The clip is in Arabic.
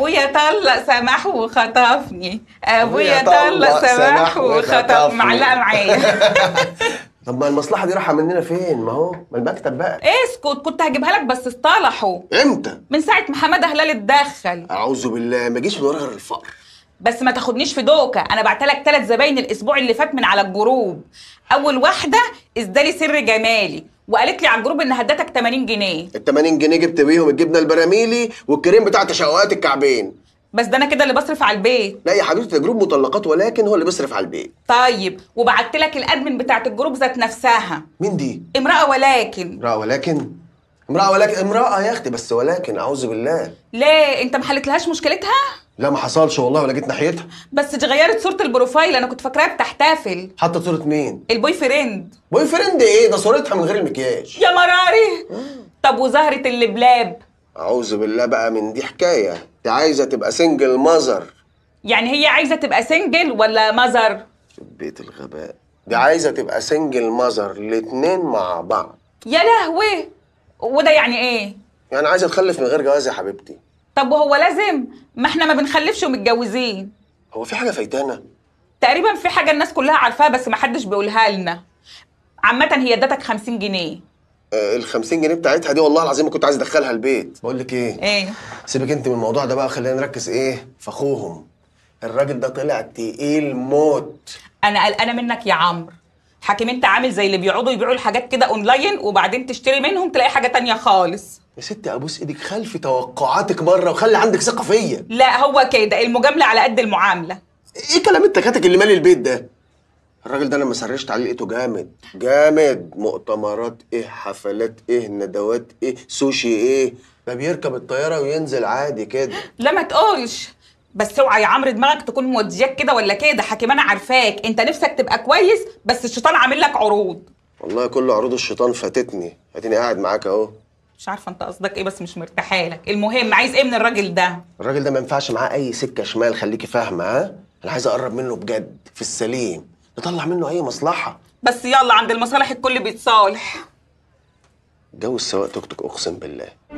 ابويا طلق سمح وخطفني ابويا طلق سمح وخطف معلقه معايا طب ما المصلحه دي رايحه مننا فين ما هو ما المكتب بقى اسكت إيه، كنت هجيبها لك بس اصطلحوا امتى من ساعه ما حماده هلال اتدخل اعوذ بالله ما جيش من ورا غير الفقر بس ما تاخدنيش في دوكه انا بعتلك ثلاث زباين الاسبوع اللي فات من على الجروب اول واحده ازدالي سر جمالي وقالت لي على الجروب ان هدتك 80 جنيه ال 80 جنيه جبت بيهم الجبنه البراميلي والكريم بتاع تشوقات الكعبين بس ده انا كده اللي بصرف على البيت لا يا حبيبتي جروب مطلقات ولكن هو اللي بيصرف على البيت طيب وبعت لك الادمن بتاعت الجروب ذات نفسها مين دي امراه ولكن امراه ولكن امرأة ولكن امرأة يا اختي بس ولكن أعوذ بالله ليه أنت ما حلتلهاش مشكلتها؟ لا ما حصلش والله ولا جيت ناحيتها بس دي غيرت صورة البروفايل أنا كنت فاكراها بتحتفل حطت صورة مين؟ البوي فريند بوي فريند إيه؟ ده صورتها من غير المكياج يا مراري طب وزهرة اللبلاب أعوذ بالله بقى من دي حكاية أنت عايزة تبقى سنجل مزر يعني هي عايزة تبقى سنجل ولا مزر؟ بيت الغباء دي عايزة تبقى سنجل مزر الاتنين مع بعض يا لهوي وده يعني ايه؟ يعني عايزه تخلف من غير جواز يا حبيبتي طب وهو لازم؟ ما احنا ما بنخلفش ومتجوزين هو في حاجه فايتانا؟ تقريبا في حاجه الناس كلها عارفاها بس ما حدش بيقولها لنا عامه هي ادتك 50 جنيه آه، ال 50 جنيه بتاعتها دي والله العظيم كنت عايز ادخلها البيت بقول لك ايه ايه سيبك انت من الموضوع ده بقى خلينا نركز ايه في اخوهم الراجل ده طلع تقيل موت انا قلقانه منك يا عمرو حاكم انت عامل زي اللي بيقعدوا يبيعوا الحاجات كده اونلاين وبعدين تشتري منهم تلاقي حاجه تانية خالص يا ستي ابوس ايدك خلفي توقعاتك بره وخلي عندك ثقه فيا لا هو كده المجامله على قد المعامله ايه كلام التكاتك اللي مالي البيت ده الراجل ده انا ما سرشت عليه لقيته جامد جامد مؤتمرات ايه حفلات ايه ندوات ايه سوشي ايه ده بيركب الطياره وينزل عادي كده لا ما تقولش بس اوعى يا عمرو دماغك تكون مودياك كده ولا كده انا عارفاك انت نفسك تبقى كويس بس الشيطان عامل لك عروض والله كل عروض الشيطان فاتتني اديني قاعد معاك اهو مش عارفه انت قصدك ايه بس مش مرتاحه لك المهم عايز ايه من الراجل ده الراجل ده ما ينفعش معاه اي سكه شمال خليكي فاهمه ها انا عايز اقرب منه بجد في السليم نطلع منه اي مصلحه بس يلا عند المصالح الكل بيتصالح جو السواق توك توك اقسم بالله